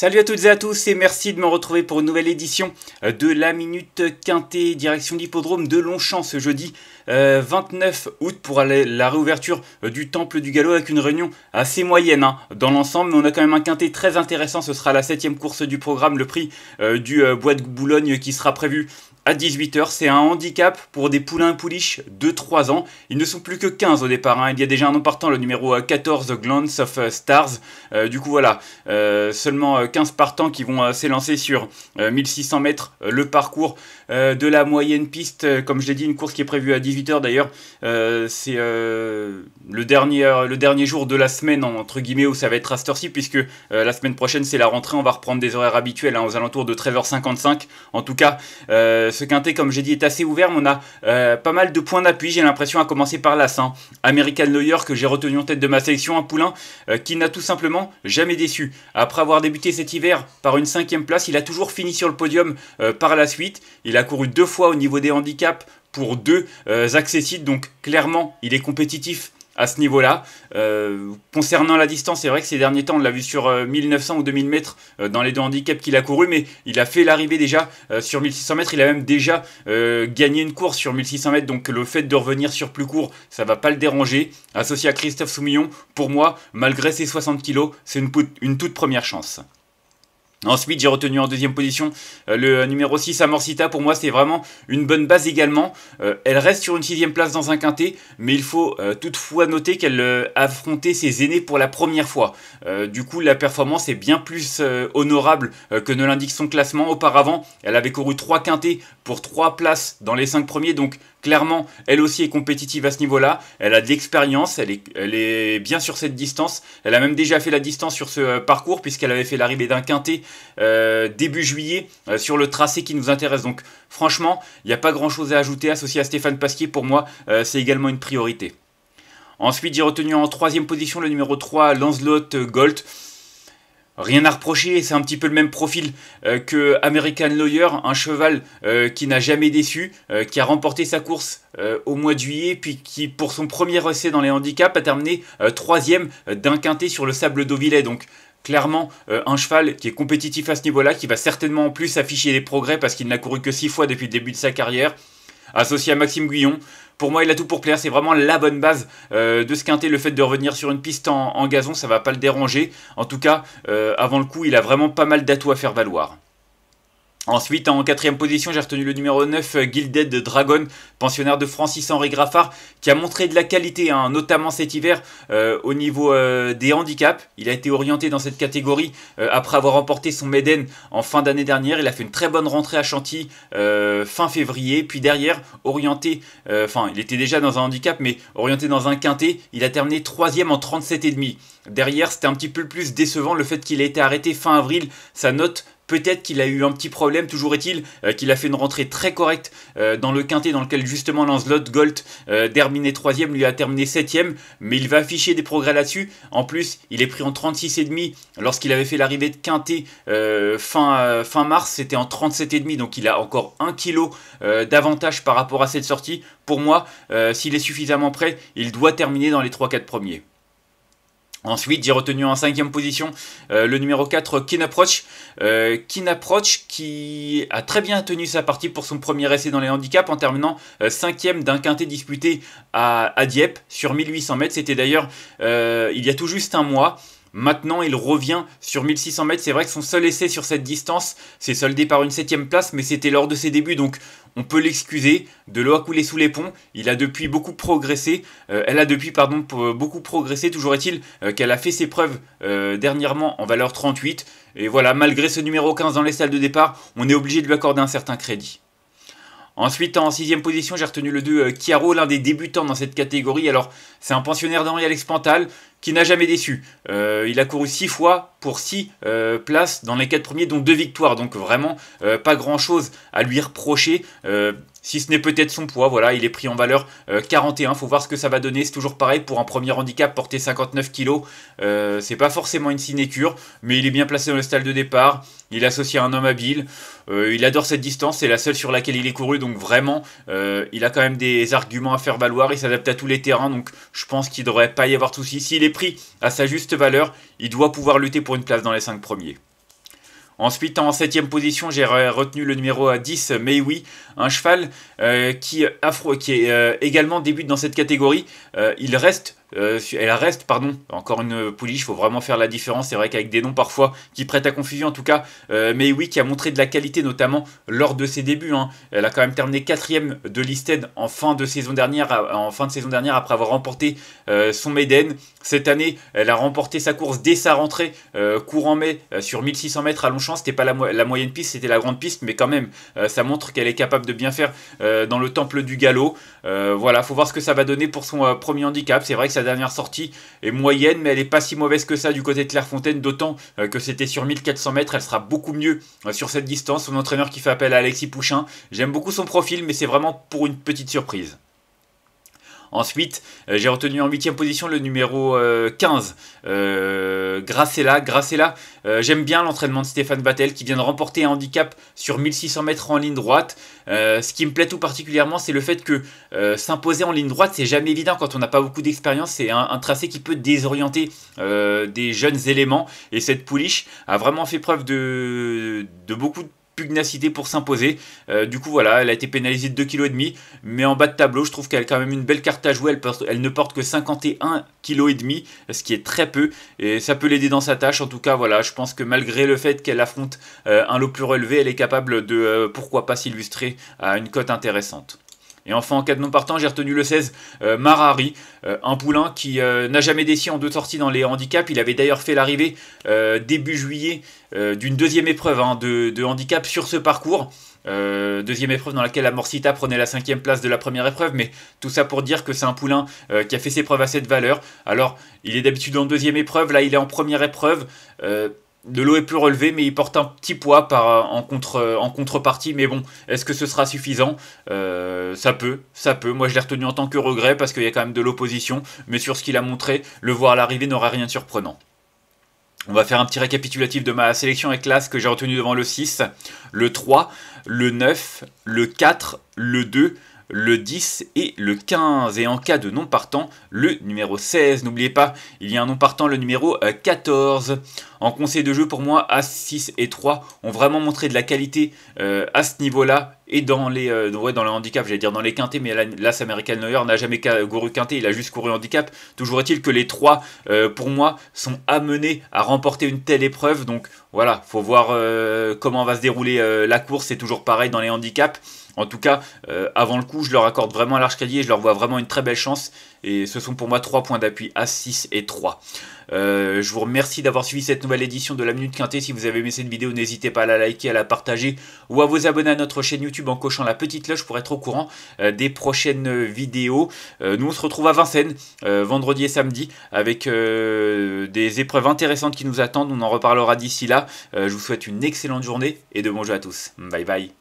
Salut à toutes et à tous et merci de me retrouver pour une nouvelle édition euh, de la Minute Quintée, direction l'hippodrome de Longchamp ce jeudi 29 euh, août pour la réouverture euh, du Temple du Galop avec une réunion assez moyenne hein, dans l'ensemble, mais on a quand même un quintet très intéressant, ce sera la septième course du programme, le prix du Bois de Boulogne qui sera prévu à 18h. C'est un handicap pour des poulains pouliches de 3 ans. Ils ne sont plus que 15 au départ. Hein. Il y a déjà un an partant, le numéro 14, euh, Glance of euh, Stars. Euh, du coup, voilà, seulement 15 partants qui vont s'élancer sur 1600 mètres. Le parcours de la moyenne piste, comme je l'ai dit, une course qui est prévue à 18h d'ailleurs. C'est le, dernier, le dernier jour de la semaine, entre guillemets, où ça va être à cette puisque la semaine prochaine, c'est la rentrée. On va reprendre des horaires habituels hein, aux alentours de 13h55. En tout cas, euh, ce quintet, comme j'ai dit, est assez ouvert, mais on a euh, pas mal de points d'appui, j'ai l'impression, à commencer par Lassin. Hein. American Lawyer, que j'ai retenu en tête de ma sélection, un poulain euh, qui n'a tout simplement jamais déçu. Après avoir débuté cet hiver par une cinquième place, il a toujours fini sur le podium par la suite. Il a couru deux fois au niveau des handicaps pour deux accessibles, donc clairement, il est compétitif à ce niveau-là. Euh, concernant la distance, c'est vrai que ces derniers temps, on l'a vu sur 1900 euh, ou 2000 mètres euh, dans les deux handicaps qu'il a couru, mais il a fait l'arrivée déjà sur 1600 mètres. Il a même déjà gagné une course sur 1600 mètres, donc le fait de revenir sur plus court, ça va pas le déranger. Associé à Christophe Soumillon, pour moi, malgré ses 60 kilos, c'est une toute première chance. Ensuite, j'ai retenu en deuxième position euh, le numéro 6, Amorcita. Pour moi, c'est vraiment une bonne base également. Euh, elle reste sur une sixième place dans un quintet, mais il faut euh, toutefois noter qu'elle affrontait ses aînés pour la première fois. du coup, la performance est bien plus honorable que ne l'indique son classement. Auparavant, elle avait couru trois quintets pour trois places dans les cinq premiers, donc Clairement, elle aussi est compétitive à ce niveau-là. Elle a de l'expérience, elle est, bien sur cette distance. Elle a même déjà fait la distance sur ce euh, parcours puisqu'elle avait fait l'arrivée d'un quintet euh, début juillet euh, sur le tracé qui nous intéresse. Donc franchement, il n'y a pas grand-chose à ajouter. Associé à Stéphane Pasquier, pour moi, c'est également une priorité. Ensuite, j'ai retenu en troisième position le numéro 3, Lancelot Gold rien à reprocher, c'est un petit peu le même profil euh, que American Lawyer, un cheval euh, qui n'a jamais déçu, euh, qui a remporté sa course au mois de juillet, puis qui pour son premier essai dans les handicaps a terminé troisième d'un quintet sur le sable d'Auvillet. Donc clairement un cheval qui est compétitif à ce niveau-là, qui va certainement en plus afficher des progrès parce qu'il n'a couru que six fois depuis le début de sa carrière. Associé à Maxime Guyon, pour moi, il a tout pour plaire. C'est vraiment la bonne base euh, de ce quinter Le fait de revenir sur une piste en, gazon, ça va pas le déranger. En tout cas, euh, avant le coup, il a vraiment pas mal d'atouts à faire valoir. Ensuite, en quatrième position, j'ai retenu le numéro 9, euh, Gilded Dragon, pensionnaire de Francis-Henri Graffard, qui a montré de la qualité, hein, notamment cet hiver, euh, au niveau euh, des handicaps. Il a été orienté dans cette catégorie après avoir remporté son Méden en fin d'année dernière. Il a fait une très bonne rentrée à Chantilly fin février. Puis derrière, orienté, enfin, il était déjà dans un handicap, mais orienté dans un quintet, il a terminé troisième en 37,5. Derrière, c'était un petit peu plus décevant le fait qu'il ait été arrêté fin avril. Sa note Peut-être qu'il a eu un petit problème, toujours est-il euh, qu'il a fait une rentrée très correcte euh, dans le quintet dans lequel justement Lancelot Gold euh, terminé 3 lui a terminé 7 mais il va afficher des progrès là-dessus. En plus, il est pris en 36,5 lorsqu'il avait fait l'arrivée de quintet fin, fin mars, c'était en 37,5, donc il a encore 1 kg d'avantage par rapport à cette sortie. Pour moi, s'il est suffisamment prêt, il doit terminer dans les 3-4 premiers. Ensuite, j'ai retenu en cinquième position euh, le numéro 4, Kin euh, Approach. qui a très bien tenu sa partie pour son premier essai dans les handicaps en terminant euh, cinquième d'un quintet disputé à, à, Dieppe sur 1800 mètres. C'était d'ailleurs il y a tout juste un mois. Maintenant, il revient sur 1600 mètres. C'est vrai que son seul essai sur cette distance c'est soldé par une 7 place, mais c'était lors de ses débuts, donc on peut l'excuser. De l'eau a coulé sous les ponts. Il a depuis beaucoup progressé. Euh, elle a depuis, pardon, euh, beaucoup progressé. Toujours est-il euh, qu'elle a fait ses preuves dernièrement en valeur 38. Et voilà, malgré ce numéro 15 dans les salles de départ, on est obligé de lui accorder un certain crédit. Ensuite, en sixième position, j'ai retenu le 2 Chiaro, l'un des débutants dans cette catégorie. Alors, c'est un pensionnaire d'Henri-Alex Pantal qui n'a jamais déçu. Euh, il a couru 6 fois pour 6 euh, places dans les 4 premiers, dont 2 victoires. Donc vraiment, euh, pas grand-chose à lui reprocher. si ce n'est peut-être son poids, voilà, il est pris en valeur 41. Faut voir ce que ça va donner. C'est toujours pareil pour un premier handicap porté 59 kg. c'est pas forcément une sinécure, mais il est bien placé dans le stade de départ. Il associe à un homme habile. il adore cette distance. C'est la seule sur laquelle il est couru. Donc vraiment, il a quand même des arguments à faire valoir. Il s'adapte à tous les terrains. Donc je pense qu'il devrait pas y avoir de soucis, S'il prix à sa juste valeur, il doit pouvoir lutter pour une place dans les 5 premiers. Ensuite, en septième position, j'ai retenu le numéro à 10, oui, un cheval euh, qui, euh, également débute dans cette catégorie. Euh, il reste euh, elle reste, pardon, encore une euh, pouliche, il faut vraiment faire la différence. C'est vrai qu'avec des noms parfois qui prêtent à confusion, en tout cas, euh, mais oui, qui a montré de la qualité, notamment lors de ses débuts. Hein. Elle a quand même terminé quatrième de listed en fin de saison dernière, en fin de saison dernière après avoir remporté son Maiden. Cette année, elle a remporté sa course dès sa rentrée, courant mai, sur 1600 mètres à Longchamp. C'était pas la, la, moyenne piste, c'était la grande piste, mais quand même, ça montre qu'elle est capable de bien faire dans le temple du galop. voilà, faut voir ce que ça va donner pour son premier handicap. C'est vrai que ça sa dernière sortie est moyenne, mais elle n'est pas si mauvaise que ça du côté de Clairefontaine, d'autant euh, que c'était sur 1400 mètres, elle sera beaucoup mieux euh, sur cette distance. Son entraîneur qui fait appel à Alexis Pouchin, j'aime beaucoup son profil, mais c'est vraiment pour une petite surprise. Ensuite, euh, j'ai retenu en 8 position le numéro 15, Gracela. Gracela, j'aime bien l'entraînement de Stéphane Battel qui vient de remporter un handicap sur 1600 mètres en ligne droite. Euh, ce qui me plaît tout particulièrement, c'est le fait que euh, s'imposer en ligne droite, c'est jamais évident quand on n'a pas beaucoup d'expérience. C'est un, tracé qui peut désorienter des jeunes éléments. Et cette pouliche a vraiment fait preuve de beaucoup de pugnacité pour s'imposer. Euh, du coup, voilà, elle a été pénalisée de 2,5 kg. Mais en bas de tableau, je trouve qu'elle a quand même une belle carte à jouer. Elle, elle ne porte que 51,5 kg, ce qui est très peu. Et ça peut l'aider dans sa tâche. En tout cas, voilà, je pense que malgré le fait qu'elle affronte euh, un lot plus relevé, elle est capable de, euh, pourquoi pas, s'illustrer à une cote intéressante. Et enfin, en cas de non partant, j'ai retenu le 16, euh, Marari, euh, un poulain qui euh, n'a jamais décidé en deux sorties dans les handicaps. Il avait d'ailleurs fait l'arrivée début juillet d'une deuxième épreuve hein, de, handicap sur ce parcours. deuxième épreuve dans laquelle Amorcita prenait la cinquième place de la première épreuve, mais tout ça pour dire que c'est un poulain qui a fait ses preuves à cette valeur. Alors, il est d'habitude en deuxième épreuve, là il est en première épreuve de l'eau est plus relevé, mais il porte un petit poids euh, euh, en, contrepartie. Mais bon, est-ce que ce sera suffisant euh, Ça peut, ça peut. Moi, je l'ai retenu en tant que regret parce qu'il y a quand même de l'opposition. Mais sur ce qu'il a montré, le voir à l'arrivée n'aura rien de surprenant. On va faire un petit récapitulatif de ma sélection et classe que j'ai retenu devant le 6, le 3, le 9, le 4, le 2, le 10 et le 15. Et en cas de non partant, le numéro 16. N'oubliez pas, il y a un non partant, le numéro 14. En conseil de jeu, pour moi, a 6 et 3 ont vraiment montré de la qualité euh, à ce niveau-là. Et dans les, euh, dans handicap, j'allais dire dans les quintés, mais l'As American Neuer n'a jamais couru quinté, il a juste couru handicap. Toujours est-il que les trois, euh, pour moi, sont amenés à remporter une telle épreuve. Donc voilà, faut voir comment va se dérouler la course. C'est toujours pareil dans les handicaps. En tout cas, avant le coup, je leur accorde vraiment un large je leur vois vraiment une très belle chance. Et ce sont pour moi trois points d'appui, a 6 et 3. Euh, je vous remercie d'avoir suivi cette nouvelle édition de la Minute Quintée. Si vous avez aimé cette vidéo, n'hésitez pas à la liker, à la partager ou à vous abonner à notre chaîne YouTube en cochant la petite cloche pour être au courant euh, des prochaines euh, vidéos. nous, on se retrouve à Vincennes vendredi et samedi avec des épreuves intéressantes qui nous attendent. On en reparlera d'ici là. je vous souhaite une excellente journée et de bons jeux à tous. Bye bye.